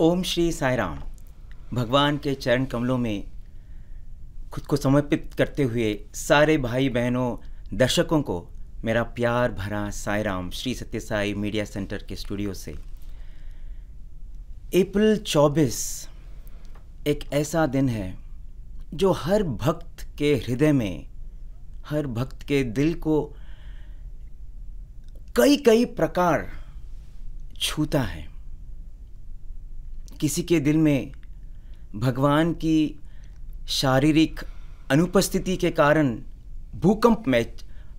ओम श्री साई राम भगवान के चरण कमलों में खुद को समर्पित करते हुए सारे भाई बहनों दर्शकों को मेरा प्यार भरा साई राम श्री सत्य साई मीडिया सेंटर के स्टूडियो से अप्रैल 24 एक ऐसा दिन है जो हर भक्त के हृदय में हर भक्त के दिल को कई कई प्रकार छूता है किसी के दिल में भगवान की शारीरिक अनुपस्थिति के कारण भूकंप में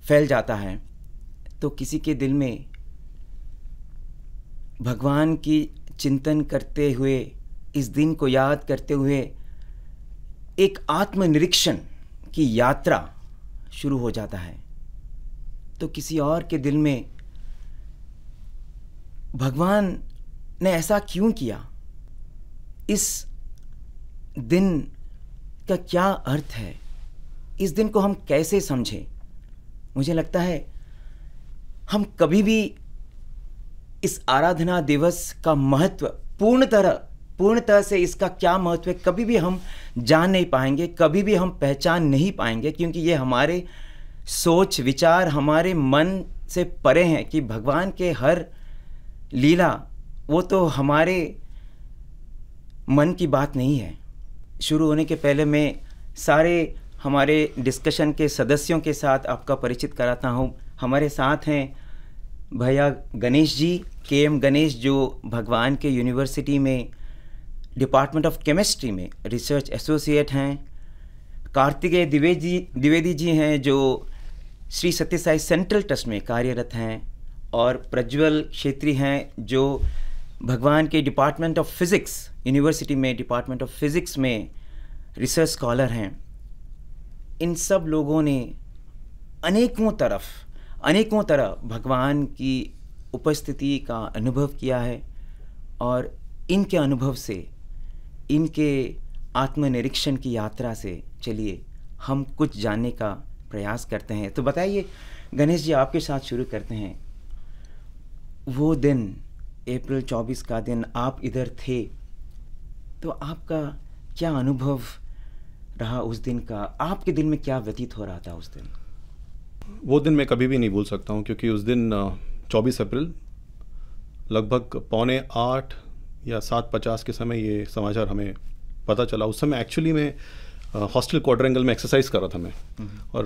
फैल जाता है तो किसी के दिल में भगवान की चिंतन करते हुए इस दिन को याद करते हुए एक आत्मनिरीक्षण की यात्रा शुरू हो जाता है तो किसी और के दिल में भगवान ने ऐसा क्यों किया इस दिन का क्या अर्थ है इस दिन को हम कैसे समझें मुझे लगता है हम कभी भी इस आराधना दिवस का महत्व पूर्ण तरह पूर्ण तरह से इसका क्या महत्व है कभी भी हम जान नहीं पाएंगे कभी भी हम पहचान नहीं पाएंगे क्योंकि ये हमारे सोच विचार हमारे मन से परे हैं कि भगवान के हर लीला वो तो हमारे मन की बात नहीं है शुरू होने के पहले मैं सारे हमारे डिस्कशन के सदस्यों के साथ आपका परिचित कराता हूँ हमारे साथ हैं भैया गणेश जी के एम गणेश जो भगवान के यूनिवर्सिटी में डिपार्टमेंट ऑफ केमिस्ट्री में रिसर्च एसोसिएट हैं कार्तिकेय द्विवेदी द्विवेदी जी हैं जो श्री सत्य साई सेंट्रल ट्रस्ट में कार्यरत हैं और प्रज्वल क्षेत्री हैं जो भगवान के डिपार्टमेंट ऑफ फिज़िक्स यूनिवर्सिटी में डिपार्टमेंट ऑफ फिज़िक्स में रिसर्च स्कॉलर हैं इन सब लोगों ने अनेकों तरफ अनेकों तरह भगवान की उपस्थिति का अनुभव किया है और इनके अनुभव से इनके आत्मनिरीक्षण की यात्रा से चलिए हम कुछ जानने का प्रयास करते हैं तो बताइए गणेश जी आपके साथ शुरू करते हैं वो दिन अप्रैल 24 का दिन आप इधर थे तो आपका क्या अनुभव रहा उस दिन का आपके दिल में क्या व्यतीत हो रहा था उस दिन वो दिन मैं कभी भी नहीं भूल सकता हूँ क्योंकि उस दिन 24 अप्रैल लगभग पौने आठ या सात पचास के समय ये समाचार हमें पता चला उस समय एक्चुअली मैं हॉस्टल क्वार्टरेंगल में एक्सरसाइज कर रहा था मैं हम्म। और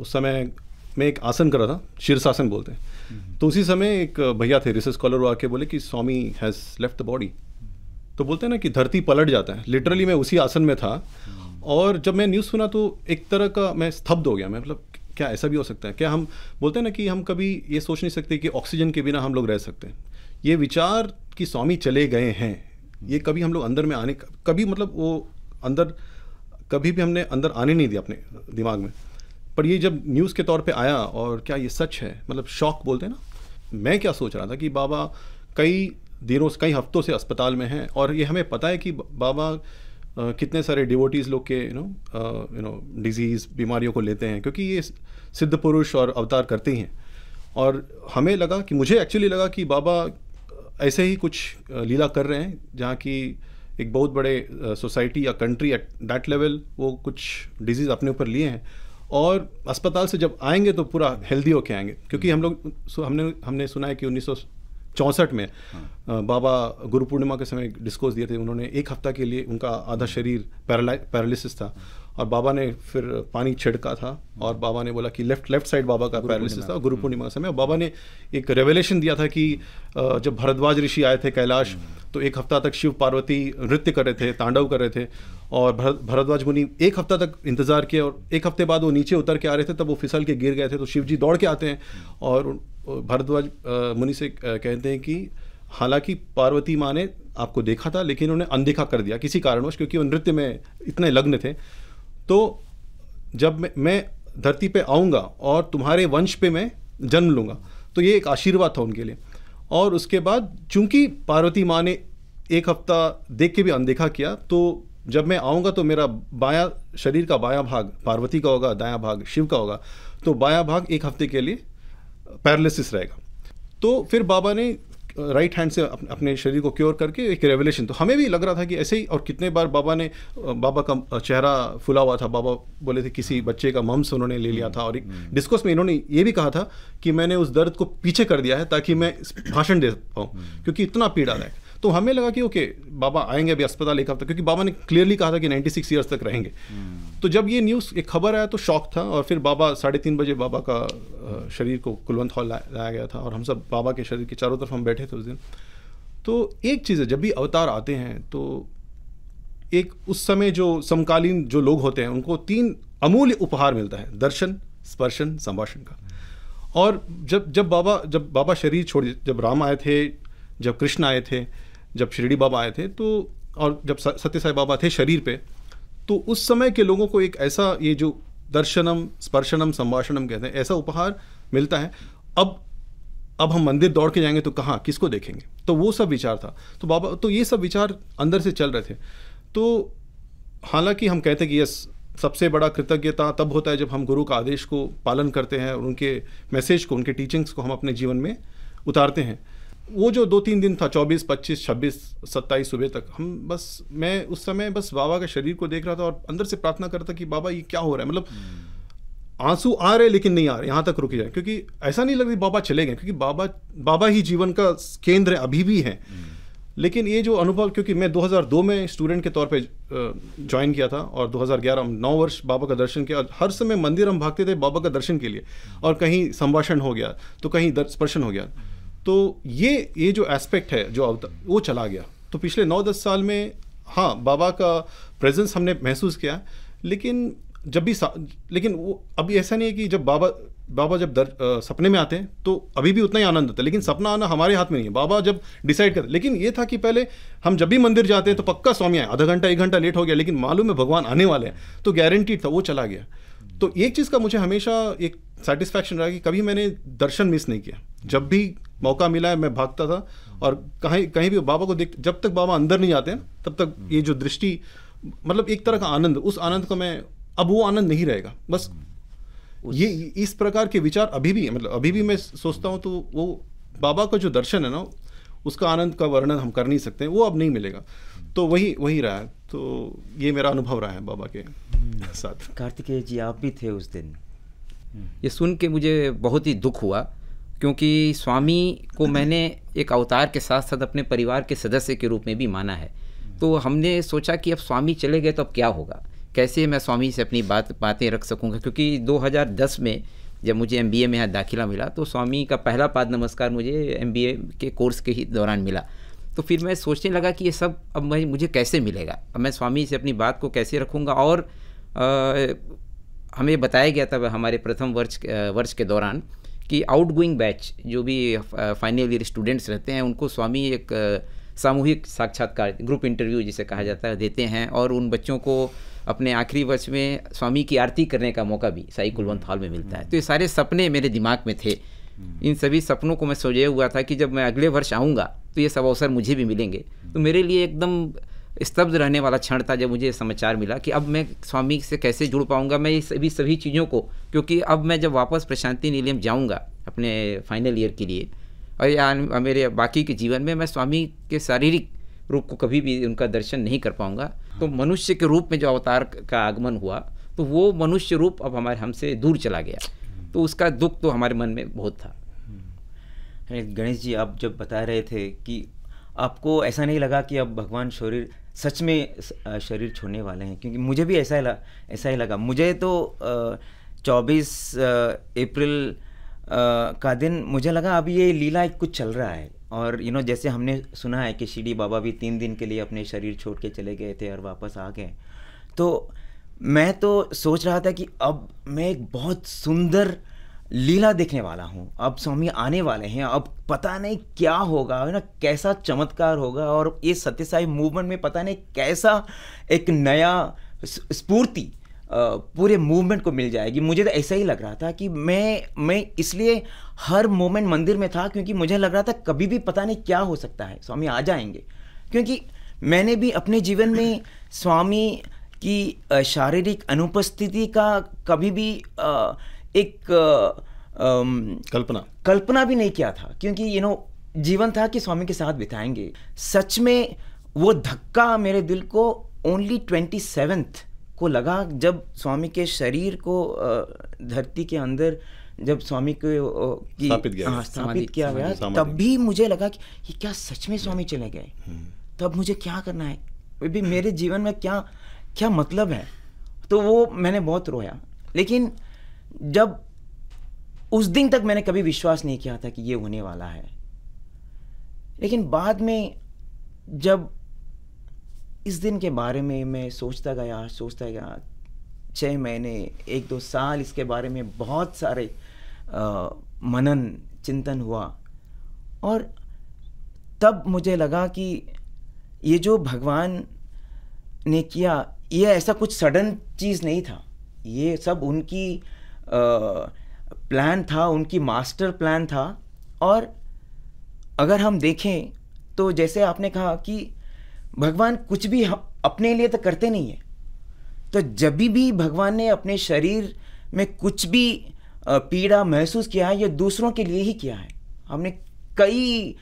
उस समय मैं एक आसन कर रहा था शीर्षासन बोलते हैं हम्म। तो उसी समय एक भैया थे रिसर्च स्कॉलर वो आके बोले कि स्वामी हैज़ लेफ्ट द बॉडी तो बोलते हैं ना कि धरती पलट जाता है लिटरली मैं उसी आसन में था और जब मैं न्यूज़ सुना तो एक तरह का मैं स्तब्ध हो गया मैं मतलब क्या ऐसा भी हो सकता है क्या हम बोलते हैं ना कि हम कभी ये सोच नहीं सकते कि ऑक्सीजन के बिना हम लोग रह सकते हैं ये विचार कि स्वामी चले गए हैं ये कभी हम लोग अंदर में आने कभी मतलब वो अंदर कभी भी हमने अंदर आने नहीं दिया अपने दिमाग में पर ये जब न्यूज़ के तौर पे आया और क्या ये सच है मतलब शौक बोलते हैं ना मैं क्या सोच रहा था कि बाबा कई देरों से कई हफ्तों से अस्पताल में हैं और ये हमें पता है कि बाबा कितने सारे डिवोटीज़ लोग के you know you know disease बीमारियों को लेते हैं क्योंकि ये सिद्ध पुरुष और अवतार करते हैं और हमें लगा कि मुझे एक्चुअली लगा कि बाबा ऐसे ही कुछ लीला कर रहे हैं जहाँ की एक बहुत बड़े सोसाइटी या कंट्री एट दैट लेवल वो कुछ डिजीज़ अपने ऊपर लिए हैं और अस्पताल से जब आएंगे तो पूरा हेल्दी होके आएंगे क्योंकि हम लोग हमने हमने सुना है कि उन्नीस चौंसठ में हाँ। बाबा गुरु पूर्णिमा के समय डिस्कोस दिए थे उन्होंने एक हफ्ता के लिए उनका आधा शरीर पैरालिसिस था और बाबा ने फिर पानी छिड़का था और बाबा ने बोला कि लेफ्ट लेफ्ट साइड बाबा का पैरालिसिस था गुरु पूर्णिमा का समय और बाबा ने एक रेवलेशन दिया था कि जब भरद्वाज ऋषि आए थे कैलाश तो एक हफ्ता तक शिव पार्वती नृत्य कर रहे थे तांडव कर रहे थे और भरद्वाज मुनि एक हफ्ता तक इंतजार किया और एक हफ्ते बाद वो नीचे उतर के आ रहे थे तब वो फिसल के गिर गए थे तो शिव जी दौड़ के आते हैं और भारद्वाज मुनि से कहते हैं कि हालांकि पार्वती माँ ने आपको देखा था लेकिन उन्हें अनदेखा कर दिया किसी कारणवश क्योंकि वो नृत्य में इतने लग्न थे तो जब मैं, धरती पे आऊँगा और तुम्हारे वंश पे मैं जन्म लूँगा तो ये एक आशीर्वाद था उनके लिए और उसके बाद चूंकि पार्वती माँ ने एक हफ्ता देख के भी अनदेखा किया तो जब मैं आऊँगा तो मेरा बाया शरीर का बाया भाग पार्वती का होगा दाया भाग शिव का होगा तो बाया भाग एक हफ्ते के लिए पैरालिसिस रहेगा तो फिर बाबा ने राइट uh, हैंड से अपने शरीर को क्योर करके एक रेवलेशन तो हमें भी लग रहा था कि ऐसे ही और कितने बार बाबा ने uh, बाबा का uh, चेहरा फुला हुआ था बाबा बोले थे किसी बच्चे का मम्स उन्होंने ले लिया था और एक डिस्कस हम्म। में इन्होंने ये भी कहा था कि मैंने उस दर्द को पीछे कर दिया है ताकि मैं भाषण दे पाऊँ हम्म। क्योंकि इतना पीड़ा पीड़ादायक तो हमें लगा कि ओके बाबा आएंगे अभी अस्पताल एक हफ्ता क्योंकि बाबा ने क्लियरली कहा था कि नाइन्टी सिक्स ईयर्स तक रहेंगे हम्म। तो जब ये न्यूज़ एक खबर आया तो शौक था और फिर बाबा साढ़े तीन बजे बाबा का शरीर को कुलवंत हॉल लाया गया था और हम सब बाबा के शरीर के चारों तरफ हम बैठे थे उस दिन तो एक चीज़ है जब भी अवतार आते हैं तो एक उस समय जो समकालीन जो लोग होते हैं उनको तीन अमूल्य उपहार मिलता है दर्शन स्पर्शन संभाषण का और जब जब बाबा जब बाबा शरीर छोड़ जब राम आए थे जब कृष्ण आए थे जब शिरडी बाबा आए थे तो और जब सत्य साई बाबा थे शरीर पे तो उस समय के लोगों को एक ऐसा ये जो दर्शनम स्पर्शनम संभाषणम कहते हैं ऐसा उपहार मिलता है अब अब हम मंदिर दौड़ के जाएंगे तो कहाँ किसको देखेंगे तो वो सब विचार था तो बाबा तो ये सब विचार अंदर से चल रहे थे तो हालांकि हम कहते कि यस सबसे बड़ा कृतज्ञता तब होता है जब हम गुरु का आदेश को पालन करते हैं और उनके मैसेज को उनके टीचिंग्स को हम अपने जीवन में उतारते हैं वो जो दो तीन दिन था चौबीस पच्चीस छब्बीस सत्ताईस सुबह तक हम बस मैं उस समय बस बाबा के शरीर को देख रहा था और अंदर से प्रार्थना कर था कि बाबा ये क्या हो रहा है मतलब आंसू आ रहे लेकिन नहीं आ रहे यहाँ तक रुक जाए क्योंकि ऐसा नहीं लग रही बाबा चले गए क्योंकि बाबा बाबा ही जीवन का केंद्र अभी भी है लेकिन ये जो अनुभव क्योंकि मैं 2002 में स्टूडेंट के तौर पे ज्वाइन किया था और 2011 हम नौ वर्ष बाबा का दर्शन किया और हर समय मंदिर हम भागते थे बाबा का दर्शन के लिए और कहीं संभाषण हो गया तो कहीं स्पर्शन हो गया तो ये ये जो एस्पेक्ट है जो वो चला गया तो पिछले नौ दस साल में हाँ बाबा का प्रेजेंस हमने महसूस किया लेकिन जब भी लेकिन वो अभी ऐसा नहीं है कि जब बाबा बाबा जब दर, आ, सपने में आते हैं तो अभी भी उतना ही आनंद होता है लेकिन सपना आना हमारे हाथ में नहीं है बाबा जब डिसाइड कर लेकिन ये था कि पहले हम जब भी मंदिर जाते हैं तो पक्का स्वामी आए आधा घंटा एक घंटा लेट हो गया लेकिन मालूम है भगवान आने वाले हैं तो गारंटीड था वो चला गया तो एक चीज़ का मुझे हमेशा एक सेटिस्फैक्शन रहा कि कभी मैंने दर्शन मिस नहीं किया जब भी मौका मिला है मैं भागता था और कहीं कहीं भी बाबा को देख जब तक बाबा अंदर नहीं आते ना तब तक ये जो दृष्टि मतलब एक तरह का आनंद उस आनंद को मैं अब वो आनंद नहीं रहेगा बस ये इस प्रकार के विचार अभी भी मतलब अभी भी मैं सोचता हूँ तो वो बाबा का जो दर्शन है ना उसका आनंद का वर्णन हम कर नहीं सकते वो अब नहीं मिलेगा तो वही वही रहा है तो ये मेरा अनुभव रहा है बाबा के साथ कार्तिकेय जी आप भी थे उस दिन ये सुन के मुझे बहुत ही दुख हुआ क्योंकि स्वामी को मैंने एक अवतार के साथ साथ अपने परिवार के सदस्य के रूप में भी माना है तो हमने सोचा कि अब स्वामी चले गए तो अब क्या होगा कैसे मैं स्वामी से अपनी बात बातें रख सकूँगा क्योंकि 2010 में जब मुझे एम में यहाँ दाखिला मिला तो स्वामी का पहला पाद नमस्कार मुझे एम के कोर्स के ही दौरान मिला तो फिर मैं सोचने लगा कि ये सब अब मैं मुझे कैसे मिलेगा अब मैं स्वामी से अपनी बात को कैसे रखूँगा और आ, हमें बताया गया था हमारे प्रथम वर्ष वर्ष के दौरान कि गोइंग बैच जो भी फाइनल ईयर स्टूडेंट्स रहते हैं उनको स्वामी एक सामूहिक साक्षात्कार ग्रुप इंटरव्यू जिसे कहा जाता है देते हैं और उन बच्चों को अपने आखिरी वर्ष में स्वामी की आरती करने का मौका भी साई हम्म। कुलवंत हॉल में मिलता है हम्म। तो ये सारे सपने मेरे दिमाग में थे हम्म। इन सभी सपनों को मैं सोचे हुआ था कि जब मैं अगले वर्ष आऊँगा तो ये सब अवसर मुझे भी मिलेंगे तो मेरे लिए एकदम स्तब्ध रहने वाला क्षण था जब मुझे समाचार मिला कि अब मैं स्वामी से कैसे जुड़ पाऊंगा मैं ये सभी सभी चीज़ों को क्योंकि अब मैं जब वापस प्रशांति नीलियम जाऊंगा अपने फाइनल ईयर के लिए और या मेरे बाकी के जीवन में मैं स्वामी के शारीरिक रूप को कभी भी उनका दर्शन नहीं कर पाऊंगा तो मनुष्य के रूप में जो अवतार का आगमन हुआ तो वो मनुष्य रूप अब हमारे हमसे दूर चला गया तो उसका दुख तो हमारे मन में बहुत था गणेश जी आप जब बता रहे थे कि आपको ऐसा नहीं लगा कि अब भगवान शरीर सच में शरीर छोड़ने वाले हैं क्योंकि मुझे भी ऐसा ही लगा ऐसा ही लगा मुझे तो चौबीस अप्रैल का दिन मुझे लगा अब ये लीला एक कुछ चल रहा है और यू नो जैसे हमने सुना है कि शिडी बाबा भी तीन दिन के लिए अपने शरीर छोड़ के चले गए थे और वापस आ गए तो मैं तो सोच रहा था कि अब मैं एक बहुत सुंदर लीला देखने वाला हूँ अब स्वामी आने वाले हैं अब पता नहीं क्या होगा है ना कैसा चमत्कार होगा और ये सत्यसाई मूवमेंट में पता नहीं कैसा एक नया स्फूर्ति पूरे मूवमेंट को मिल जाएगी मुझे तो ऐसा ही लग रहा था कि मैं मैं इसलिए हर मोमेंट मंदिर में था क्योंकि मुझे लग रहा था कभी भी पता नहीं क्या हो सकता है स्वामी आ जाएंगे क्योंकि मैंने भी अपने जीवन में स्वामी की शारीरिक अनुपस्थिति का कभी भी आ, एक कल्पना कल्पना भी नहीं किया था क्योंकि यू नो जीवन था कि स्वामी के साथ बिताएंगे सच में वो धक्का मेरे दिल को ओनली ट्वेंटी सेवेंथ को लगा जब स्वामी के शरीर को धरती के अंदर जब स्वामी को स्थापित किया हाँ स्थापित किया गया तब भी मुझे लगा कि ये क्या सच में स्वामी चले गए हम्म। तब मुझे क्या करना है भी मेरे जीवन में क्या क्या मतलब है तो वो मैंने बहुत रोया लेकिन जब उस दिन तक मैंने कभी विश्वास नहीं किया था कि ये होने वाला है लेकिन बाद में जब इस दिन के बारे में मैं सोचता गया सोचता गया छः महीने एक दो साल इसके बारे में बहुत सारे आ, मनन चिंतन हुआ और तब मुझे लगा कि ये जो भगवान ने किया ये ऐसा कुछ सडन चीज़ नहीं था ये सब उनकी प्लान था उनकी मास्टर प्लान था और अगर हम देखें तो जैसे आपने कहा कि भगवान कुछ भी अपने लिए तो करते नहीं है तो जब भी भगवान ने अपने शरीर में कुछ भी पीड़ा महसूस किया है ये दूसरों के लिए ही किया है हमने कई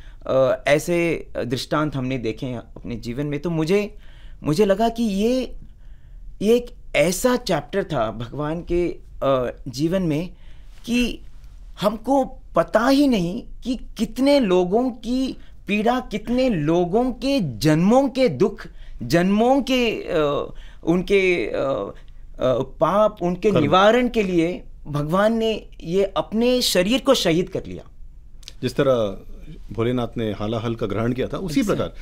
ऐसे दृष्टांत हमने देखे हैं अपने जीवन में तो मुझे मुझे लगा कि ये ये एक ऐसा चैप्टर था भगवान के जीवन में कि हमको पता ही नहीं कि कितने लोगों की पीड़ा कितने लोगों के जन्मों के दुख जन्मों के उनके पाप उनके निवारण के लिए भगवान ने ये अपने शरीर को शहीद कर लिया जिस तरह भोलेनाथ ने हाला हल का ग्रहण किया था उसी प्रकार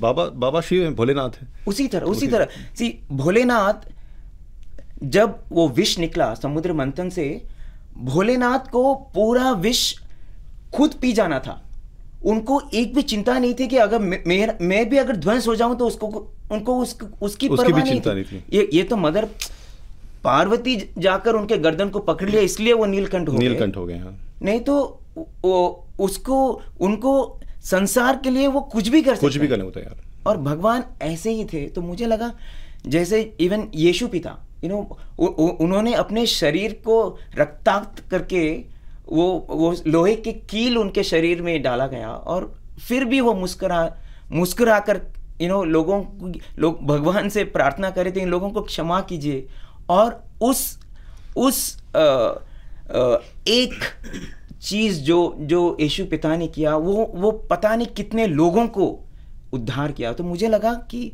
बाबा बाबा शिव हैं भोलेनाथ हैं उसी तरह उसी, उसी तरह सी भोलेनाथ जब वो विष निकला समुद्र मंथन से भोलेनाथ को पूरा विष खुद पी जाना था उनको एक भी चिंता नहीं थी कि अगर मैं मैं भी अगर ध्वंस हो जाऊं तो उसको उनको उस, उसकी, उसकी भी चिंता नहीं थी, नहीं थी। ये ये तो मदर पार्वती जाकर उनके गर्दन को पकड़ लिया इसलिए वो नीलकंठ हो नीलकंठ हो गए हाँ। नहीं तो वो, उसको उनको संसार के लिए वो कुछ भी कर कुछ भी करने को तैयार और भगवान ऐसे ही थे तो मुझे लगा जैसे इवन यीशु पिता यू नो उन्होंने अपने शरीर को रक्ताक्त करके वो वो लोहे की कील उनके शरीर में डाला गया और फिर भी वो मुस्करा मुस्करा कर यू नो लोगों लोग भगवान से प्रार्थना करे थे इन लोगों को क्षमा कीजिए और उस उस आ, आ, एक चीज़ जो जो यशु पिता ने किया वो वो पता नहीं कितने लोगों को उद्धार किया तो मुझे लगा कि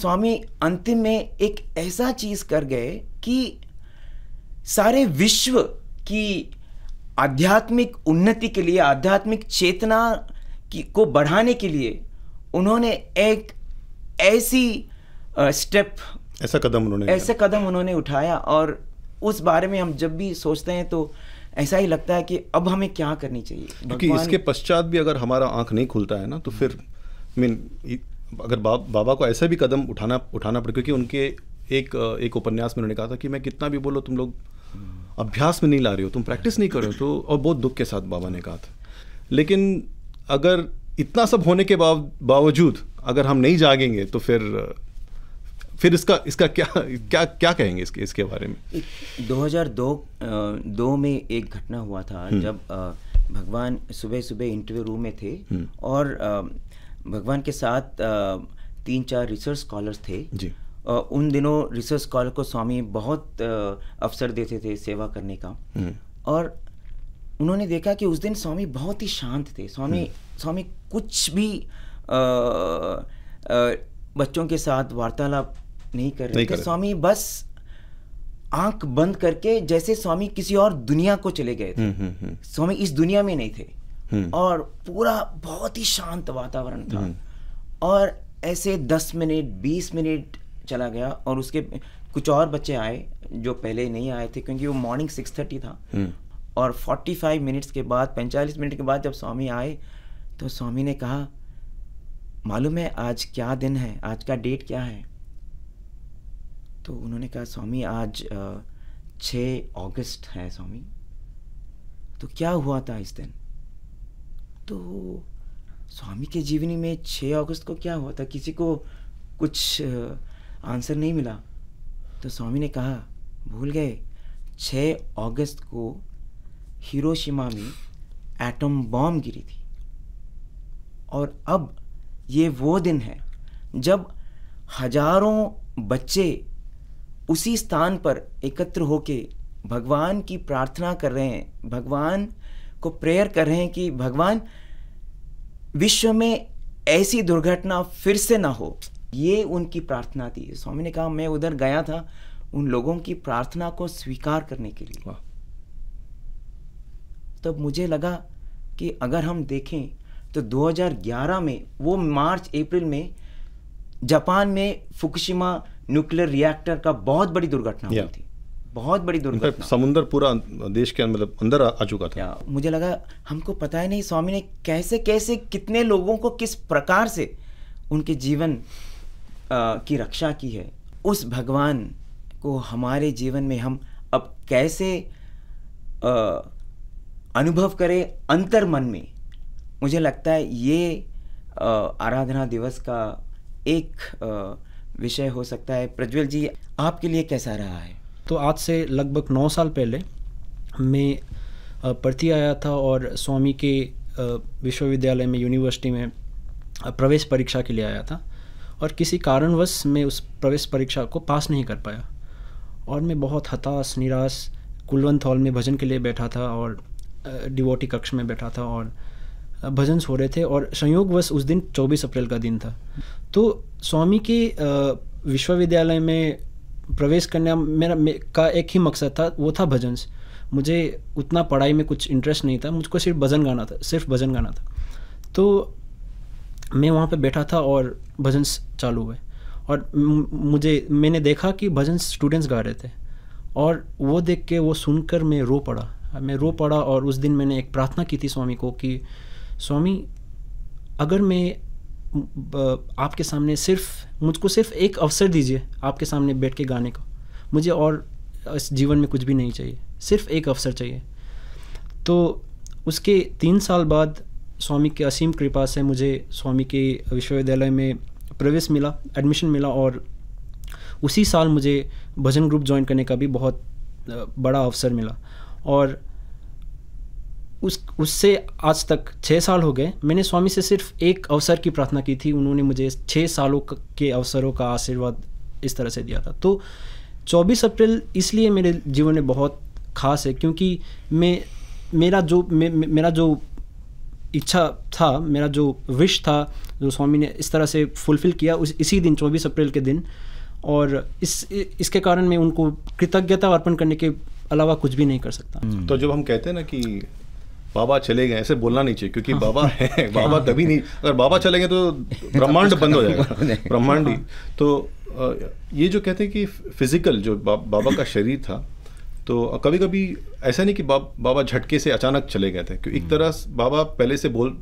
स्वामी अंतिम में एक ऐसा चीज कर गए कि सारे विश्व की आध्यात्मिक उन्नति के लिए आध्यात्मिक चेतना की को बढ़ाने के लिए उन्होंने एक ऐसी स्टेप ऐसा कदम उन्होंने ऐसे कदम उन्होंने उठाया और उस बारे में हम जब भी सोचते हैं तो ऐसा ही लगता है कि अब हमें क्या करनी चाहिए क्योंकि इसके पश्चात भी अगर हमारा आंख नहीं खुलता है ना तो हम्म। फिर मीन अगर बा, बाबा को ऐसा भी कदम उठाना उठाना पड़े क्योंकि उनके एक एक उपन्यास में उन्होंने कहा था कि मैं कितना भी बोलो तुम लोग अभ्यास में नहीं ला रहे हो तुम प्रैक्टिस नहीं कर रहे हो तो और बहुत दुख के साथ बाबा ने कहा था लेकिन अगर इतना सब होने के बावजूद अगर हम नहीं जागेंगे तो फिर फिर इसका इसका क्या क्या क्या कहेंगे इसके इसके बारे में 2002 दो में एक घटना हुआ था हम्म। जब भगवान सुबह सुबह इंटरव्यू रूम में थे हम्म। और भगवान के साथ तीन चार रिसर्च स्कॉलर्स थे जी उन दिनों रिसर्च स्कॉलर को स्वामी बहुत अवसर देते थे सेवा करने का हम्म। और उन्होंने देखा कि उस दिन स्वामी बहुत ही शांत थे स्वामी हम्म। स्वामी कुछ भी आ, आ, बच्चों के साथ वार्तालाप नहीं कर रहे थे स्वामी बस आंख बंद करके जैसे स्वामी किसी और दुनिया को चले गए थे हम्म, स्वामी इस दुनिया में नहीं थे और पूरा बहुत ही शांत वातावरण था हम्म। और ऐसे दस मिनट बीस मिनट चला गया और उसके कुछ और बच्चे आए जो पहले नहीं आए थे क्योंकि वो मॉर्निंग सिक्स थर्टी था हम्म। और फोर्टी फाइव मिनट्स के बाद पैंतालीस मिनट के बाद जब स्वामी आए तो स्वामी ने कहा मालूम है आज क्या दिन है आज का डेट क्या है तो उन्होंने कहा स्वामी आज छः अगस्त है स्वामी तो क्या हुआ था इस दिन तो स्वामी के जीवनी में 6 अगस्त को क्या हुआ था किसी को कुछ आंसर नहीं मिला तो स्वामी ने कहा भूल गए 6 अगस्त को हिरोशिमा में एटम बॉम्ब गिरी थी और अब ये वो दिन है जब हजारों बच्चे उसी स्थान पर एकत्र होके भगवान की प्रार्थना कर रहे हैं भगवान को प्रेयर कर रहे हैं कि भगवान विश्व में ऐसी दुर्घटना फिर से ना हो ये उनकी प्रार्थना थी स्वामी ने कहा मैं उधर गया था उन लोगों की प्रार्थना को स्वीकार करने के लिए तब मुझे लगा कि अगर हम देखें तो 2011 में वो मार्च अप्रैल में जापान में फुकुशिमा न्यूक्लियर रिएक्टर का बहुत बड़ी दुर्घटना हुई थी बहुत बड़ी दुर्घटना समुंदर पूरा देश के मतलब अंदर आ, चुका था मुझे लगा हमको पता ही नहीं स्वामी ने कैसे कैसे कितने लोगों को किस प्रकार से उनके जीवन आ, की रक्षा की है उस भगवान को हमारे जीवन में हम अब कैसे आ, अनुभव करें अंतर मन में मुझे लगता है ये आराधना दिवस का एक विषय हो सकता है प्रज्वल जी आपके लिए कैसा रहा है तो आज से लगभग नौ साल पहले मैं पढ़ती आया था और स्वामी के विश्वविद्यालय में यूनिवर्सिटी में प्रवेश परीक्षा के लिए आया था और किसी कारणवश मैं उस प्रवेश परीक्षा को पास नहीं कर पाया और मैं बहुत हताश निराश कुलवंत हॉल में भजन के लिए बैठा था और डिवोटी कक्ष में बैठा था और भजन हो रहे थे और संयोगवश उस दिन 24 अप्रैल का दिन था तो स्वामी के विश्वविद्यालय में प्रवेश करने मेरा का एक ही मकसद था वो था भजन मुझे उतना पढ़ाई में कुछ इंटरेस्ट नहीं था मुझको सिर्फ भजन गाना था सिर्फ भजन गाना था तो मैं वहाँ पे बैठा था और भजन चालू हुए और मुझे मैंने देखा कि भजन स्टूडेंट्स गा रहे थे और वो देख के वो सुनकर मैं रो पड़ा मैं रो पड़ा और उस दिन मैंने एक प्रार्थना की थी स्वामी को कि स्वामी अगर मैं आपके सामने सिर्फ मुझको सिर्फ एक अवसर दीजिए आपके सामने बैठ के गाने का मुझे और इस जीवन में कुछ भी नहीं चाहिए सिर्फ एक अवसर चाहिए तो उसके तीन साल बाद स्वामी के असीम कृपा से मुझे स्वामी के विश्वविद्यालय में प्रवेश मिला एडमिशन मिला और उसी साल मुझे भजन ग्रुप ज्वाइन करने का भी बहुत बड़ा अवसर मिला और उस उससे आज तक छः साल हो गए मैंने स्वामी से सिर्फ एक अवसर की प्रार्थना की थी उन्होंने मुझे छः सालों के अवसरों का आशीर्वाद इस तरह से दिया था तो 24 अप्रैल इसलिए मेरे जीवन में बहुत खास है क्योंकि मैं मेरा जो मे, मेरा जो इच्छा था मेरा जो विश था जो स्वामी ने इस तरह से फुलफ़िल किया उस इसी दिन 24 अप्रैल के दिन और इस इसके कारण मैं उनको कृतज्ञता अर्पण करने के अलावा कुछ भी नहीं कर सकता तो जब हम कहते हैं ना कि बाबा चले गए ऐसे बोलना नहीं चाहिए क्योंकि हाँ। बाबा है बाबा तभी नहीं अगर बाबा चले गए तो ब्रह्मांड तो बंद हो जाएगा ब्रह्मांड ही हाँ। तो ये जो कहते हैं कि फिज़िकल जो बाबा का शरीर था तो कभी कभी ऐसा नहीं कि बाबा झटके से अचानक चले गए थे क्योंकि एक हम्म। तरह बाबा पहले से बोल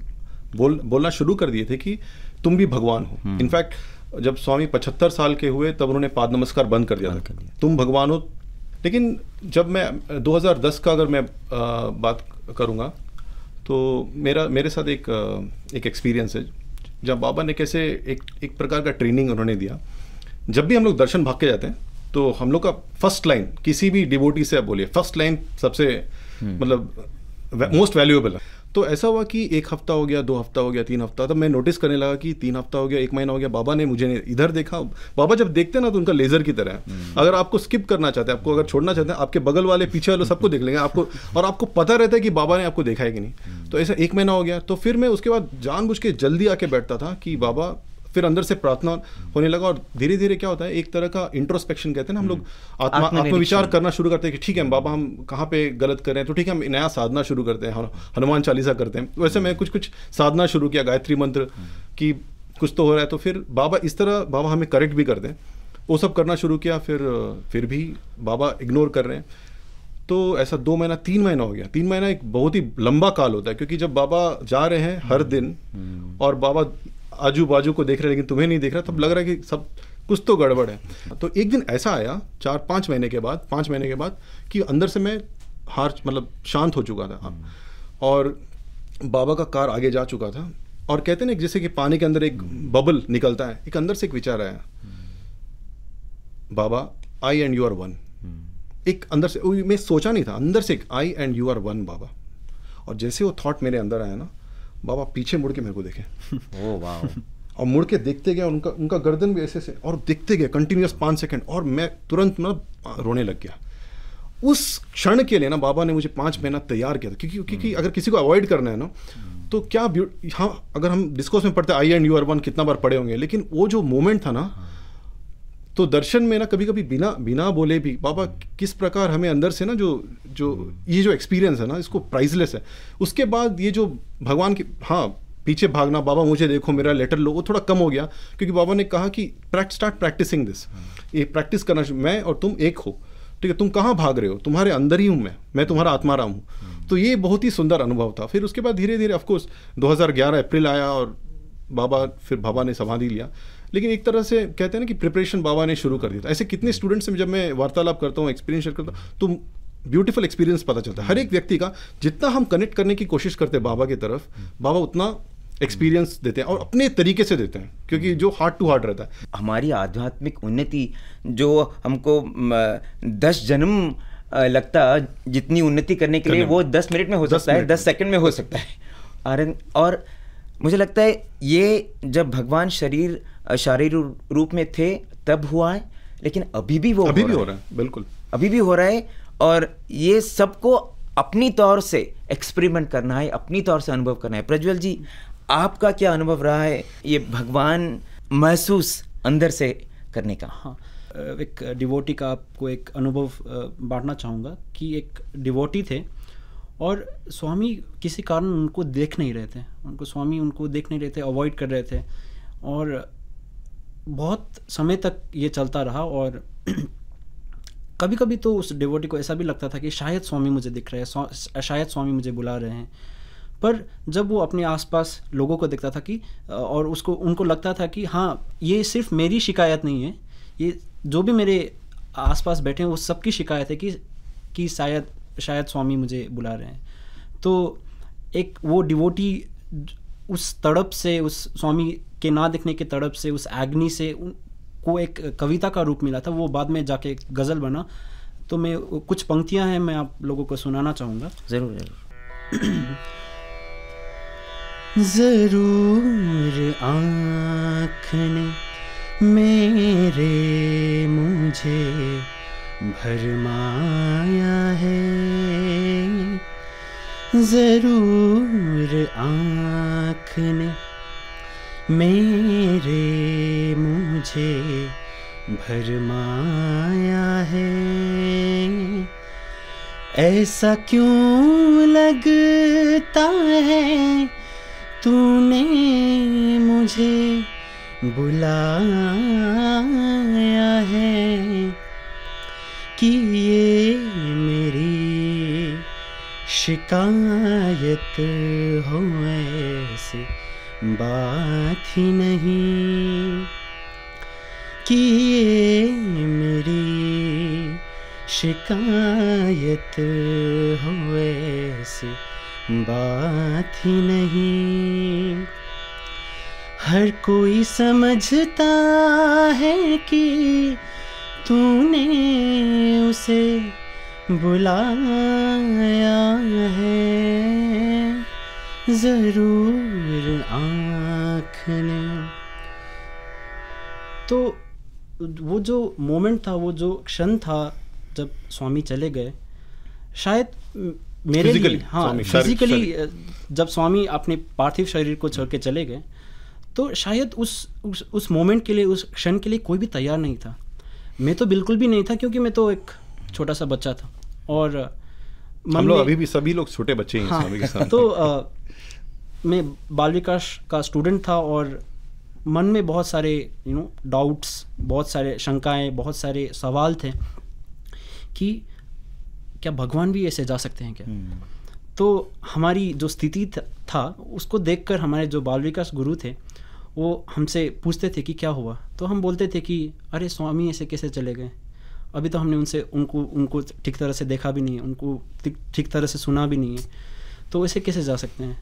बोल बोलना शुरू कर दिए थे कि तुम भी भगवान हो हम्म। इनफैक्ट जब स्वामी पचहत्तर साल के हुए तब उन्होंने पाद नमस्कार बंद कर दिया था तुम भगवान हो लेकिन जब मैं 2010 का अगर मैं आ, बात करूँगा तो मेरा मेरे साथ एक एक एक्सपीरियंस है जब बाबा ने कैसे एक एक प्रकार का ट्रेनिंग उन्होंने दिया जब भी हम लोग दर्शन भाग के जाते हैं तो हम लोग का फर्स्ट लाइन किसी भी डिबोटी से आप बोलिए फर्स्ट लाइन सबसे हम्म। मतलब मोस्ट वैल्यूएबल है तो ऐसा हुआ कि एक हफ्ता हो गया दो हफ्ता हो गया तीन हफ्ता तब मैं नोटिस करने लगा कि तीन हफ्ता हो गया एक महीना हो गया बाबा ने मुझे इधर देखा बाबा जब देखते ना तो उनका लेजर की तरह है हम्म। अगर आपको स्किप करना चाहते हैं आपको अगर छोड़ना चाहते हैं आपके बगल वाले पीछे वाले सबको देख लेंगे आपको और आपको पता रहता है कि बाबा ने आपको देखा है कि नहीं हम्म। तो ऐसा एक महीना हो गया तो फिर मैं उसके बाद जानबूझ के जल्दी आके बैठता था कि बाबा फिर अंदर से प्रार्थना होने लगा और धीरे धीरे क्या होता है एक तरह का इंट्रोस्पेक्शन कहते हैं ना हम हम्म। लोग आत्मा आत्मविचार करना शुरू करते हैं कि ठीक है बाबा हम कहाँ पे गलत कर रहे हैं तो ठीक है हम नया साधना शुरू करते हैं हनुमान चालीसा करते हैं वैसे मैं कुछ कुछ साधना शुरू किया गायत्री मंत्र हम्म। की कुछ तो हो रहा है तो फिर बाबा इस तरह बाबा हमें करेक्ट भी कर दें वो सब करना शुरू किया फिर फिर भी बाबा इग्नोर कर रहे हैं तो ऐसा दो महीना तीन महीना हो गया तीन महीना एक बहुत ही लंबा काल होता है क्योंकि जब बाबा जा रहे हैं हर हम्म। दिन और बाबा आजू बाजू को देख रहे लेकिन तुम्हें नहीं देख रहा तब लग रहा है कि सब कुछ तो गड़बड़ है तो एक दिन ऐसा आया चार पाँच महीने के बाद पाँच महीने के बाद कि अंदर से मैं हार मतलब शांत हो चुका था हम्म। और बाबा का कार आगे जा चुका था और कहते ना जैसे कि पानी के अंदर एक बबल निकलता है एक अंदर से एक विचार आया हम्म। बाबा I and you are one एक अंदर से मैं सोचा नहीं था अंदर से I and you are one बाबा और जैसे वो थॉट मेरे अंदर आया ना बाबा पीछे मुड़ के मेरे को देखे ओ वाह और मुड़ के देखते गए उनका उनका गर्दन भी ऐसे से और देखते गए कंटिन्यूस पाँच सेकंड और मैं तुरंत ना मतलब, रोने लग गया उस क्षण के लिए ना बाबा ने मुझे पाँच महीना तैयार किया था क्योंकि क्योंकि हम्म। अगर किसी को अवॉइड करना है ना हम्म। तो क्या हाँ अगर हम डिस्कोस में पढ़ते I and you are one कितना बार पढ़े होंगे लेकिन वो जो मोमेंट था ना हाँ। तो दर्शन में ना कभी कभी बिना बिना बोले भी बाबा किस प्रकार हमें अंदर से ना जो जो ये जो एक्सपीरियंस है ना इसको प्राइसलेस है उसके बाद ये जो भगवान की हाँ पीछे भागना बाबा मुझे देखो मेरा लेटर लो वो थोड़ा कम हो गया क्योंकि बाबा ने कहा कि प्रैक्ट स्टार्ट प्रैक्टिसिंग दिस ये प्रैक्टिस करना मैं और तुम एक हो ठीक है तुम कहाँ भाग रहे हो तुम्हारे अंदर ही हूँ मैं मैं तुम्हारा आत्मा हूँ तो ये बहुत ही सुंदर अनुभव था फिर उसके बाद धीरे धीरे ऑफकोर्स 2011 अप्रैल आया और बाबा फिर बाबा ने समाधि लिया लेकिन एक तरह से कहते हैं ना कि प्रिपरेशन बाबा ने शुरू कर दिया था ऐसे कितने स्टूडेंट्स हम्म। से जब मैं वार्तालाप करता हूँ एक्सपीरियंस शेयर करता हूँ तो ब्यूटीफुल एक्सपीरियंस पता चलता है हर एक हम्म। व्यक्ति का जितना हम कनेक्ट करने की कोशिश करते हैं बाबा की तरफ हम्म। बाबा उतना एक्सपीरियंस देते हैं और अपने तरीके से देते हैं क्योंकि जो हार्ट टू हार्ट रहता है हमारी आध्यात्मिक उन्नति जो हमको दस जन्म लगता जितनी उन्नति करने के लिए वो दस मिनट में हो सकता है दस सेकंड में हो सकता है और मुझे लगता है ये जब भगवान शरीर शारीरिक रूप में थे तब हुआ है लेकिन अभी भी वो अभी हो भी हो रहा है बिल्कुल अभी भी हो रहा है और ये सबको अपनी तौर से एक्सपेरिमेंट करना है अपनी तौर से अनुभव करना है प्रज्वल जी आपका क्या अनुभव रहा है ये भगवान महसूस अंदर से करने का हाँ एक डिवोटी का आपको एक अनुभव बांटना चाहूँगा कि एक डिवोटी थे और स्वामी किसी कारण उनको देख नहीं रहे थे उनको स्वामी उनको देख नहीं रहे थे अवॉइड कर रहे थे और बहुत समय तक ये चलता रहा और कभी कभी तो उस डिवोटी को ऐसा भी लगता था कि शायद स्वामी मुझे दिख रहे हैं शायद स्वामी मुझे बुला रहे हैं पर जब वो अपने आसपास लोगों को देखता था कि और उसको उनको लगता था कि हाँ ये सिर्फ मेरी शिकायत नहीं है ये जो भी मेरे आसपास बैठे हैं वो सबकी शिकायत है कि कि शायद शायद स्वामी मुझे बुला रहे हैं तो एक वो डिवोटी उस तड़प से उस स्वामी के ना दिखने के तड़प से उस एग्नि से को एक कविता का रूप मिला था वो बाद में जाके एक गज़ल बना तो मैं कुछ पंक्तियां हैं मैं आप लोगों को सुनाना चाहूँगा ज़रूर ज़रूर ज़रूर आँख ने मेरे मुझे भरमाया है ज़रूर आँख ने मेरे मुझे भरमाया है ऐसा क्यों लगता है तूने मुझे बुलाया है कि ये मेरी शिकायत हो ऐसी बात ही नहीं कि ये मेरी शिकायत हो ऐसी बात ही नहीं हर कोई समझता है कि तूने उसे बुलाया है ज़रूर आँख ने तो वो जो मोमेंट था वो जो क्षण था जब स्वामी चले गए शायद मेरे लिए हाँ फिजिकली जब स्वामी अपने पार्थिव शरीर को छोड़ के चले गए तो शायद उस, उस मोमेंट के लिए उस क्षण के लिए कोई भी तैयार नहीं था मैं तो बिल्कुल भी नहीं था क्योंकि मैं तो एक छोटा सा बच्चा था और हम लोग अभी भी सभी लोग छोटे बच्चे हैं हाँ, के साथ हाँ, तो आ, मैं बाल विकास का स्टूडेंट था और मन में बहुत सारे यू नो डाउट्स बहुत सारे शंकाएं बहुत सारे सवाल थे कि क्या भगवान भी ऐसे जा सकते हैं क्या हम्म। तो हमारी जो स्थिति था उसको देखकर हमारे जो बाल विकास गुरु थे वो हमसे पूछते थे कि क्या हुआ तो हम बोलते थे कि अरे स्वामी ऐसे कैसे चले गए अभी तो हमने उनसे उनको उनको ठीक तरह से देखा भी नहीं है उनको ठीक तरह से सुना भी नहीं है तो ऐसे कैसे जा सकते हैं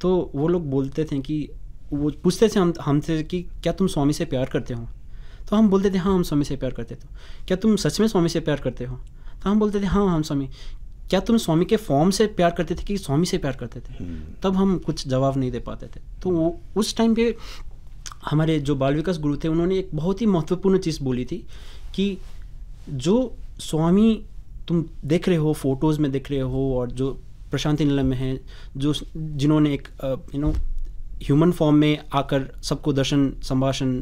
तो वो लोग बोलते थे कि वो पूछते थे हम हमसे कि क्या तुम स्वामी से प्यार करते हो तो हम बोलते थे हाँ हम स्वामी से प्यार करते थे तो, क्या तुम सच में स्वामी से प्यार करते हो तो हम बोलते थे हाँ, हाँ हम स्वामी क्या तुम स्वामी के फॉर्म से प्यार करते थे कि स्वामी से प्यार करते थे हम्म। तब हम कुछ जवाब नहीं दे पाते थे तो उस टाइम पे हमारे जो बाल विकास गुरु थे उन्होंने एक बहुत ही महत्वपूर्ण चीज़ बोली थी कि जो स्वामी तुम देख रहे हो फोटोज़ में देख रहे हो और जो प्रशांति नीलम में है जो जिन्होंने एक यू नो ह्यूमन फॉर्म में आकर सबको दर्शन संभाषण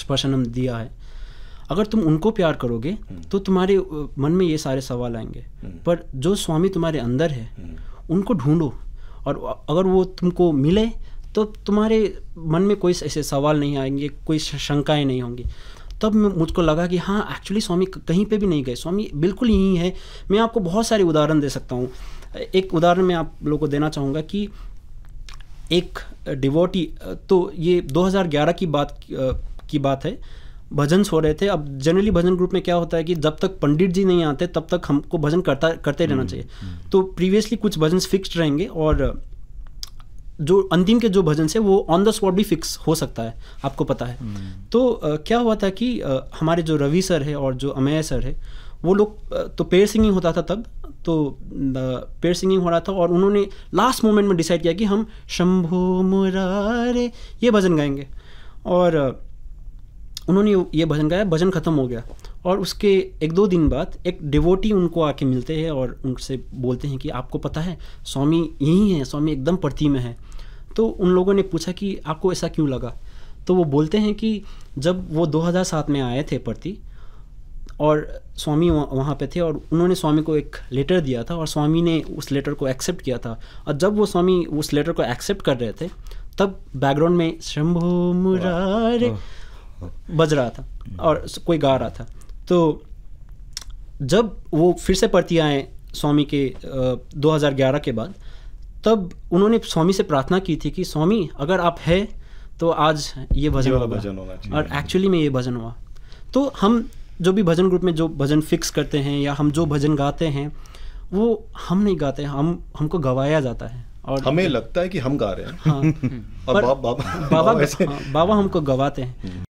स्पर्शन दिया है अगर तुम उनको प्यार करोगे हम्म। तो तुम्हारे मन में ये सारे सवाल आएंगे हम्म। पर जो स्वामी तुम्हारे अंदर है हम्म। उनको ढूंढो और अगर वो तुमको मिले तो तुम्हारे मन में कोई ऐसे सवाल नहीं आएंगे कोई शंकाएं नहीं होंगी तब मुझको लगा कि हाँ एक्चुअली स्वामी कहीं पे भी नहीं गए स्वामी बिल्कुल यहीं है मैं आपको बहुत सारे उदाहरण दे सकता हूँ एक उदाहरण मैं आप लोगों को देना चाहूँगा कि एक डिवोटी तो ये 2011 की बात की बात है भजन हो रहे थे अब जनरली भजन ग्रुप में क्या होता है कि जब तक पंडित जी नहीं आते तब तक हमको भजन करता करते रहना हम्म, चाहिए हम्म। तो प्रीवियसली कुछ भजन फिक्स्ड रहेंगे और जो अंतिम के जो भजन से वो ऑन द स्पॉट भी फिक्स हो सकता है आपको पता है हम्म। तो आ, क्या हुआ था कि आ, हमारे जो रवि सर है और जो अमेय सर है वो लोग तो पेयर सिंगिंग होता था तब तो पेयर सिंगिंग हो रहा था और उन्होंने लास्ट मोमेंट में डिसाइड किया कि हम शंभो मुरारे ये भजन गाएंगे और उन्होंने ये भजन गाया भजन ख़त्म हो गया और उसके एक दो दिन बाद एक डिवोटी उनको आके मिलते हैं और उनसे बोलते हैं कि आपको पता है स्वामी यहीं हैं स्वामी एकदम प्रति में है तो उन लोगों ने पूछा कि आपको ऐसा क्यों लगा तो वो बोलते हैं कि जब वो 2007 में आए थे प्रति और स्वामी वहाँ पे थे और उन्होंने स्वामी को एक लेटर दिया था और स्वामी ने उस लेटर को एक्सेप्ट किया था और जब वो स्वामी उस लेटर को एक्सेप्ट कर रहे थे तब बैकग्राउंड में शंभो मुरारे बज रहा था और कोई गा रहा था तो जब वो फिर से पढ़ती आए स्वामी के दो हज़ार ग्यारह के बाद तब उन्होंने स्वामी से प्रार्थना की थी कि स्वामी अगर आप है तो आज ये भजन होगा भजन होगा और एक्चुअली में ये भजन हुआ तो हम जो भी भजन ग्रुप में जो भजन फिक्स करते हैं या हम जो भजन गाते हैं वो हम नहीं गाते हम हमको गवाया जाता है और हमें लगता है कि हम गा रहे हैं हाँ, और बाबा बाबा हाँ, बाबा हमको गवाते हैं हम्म।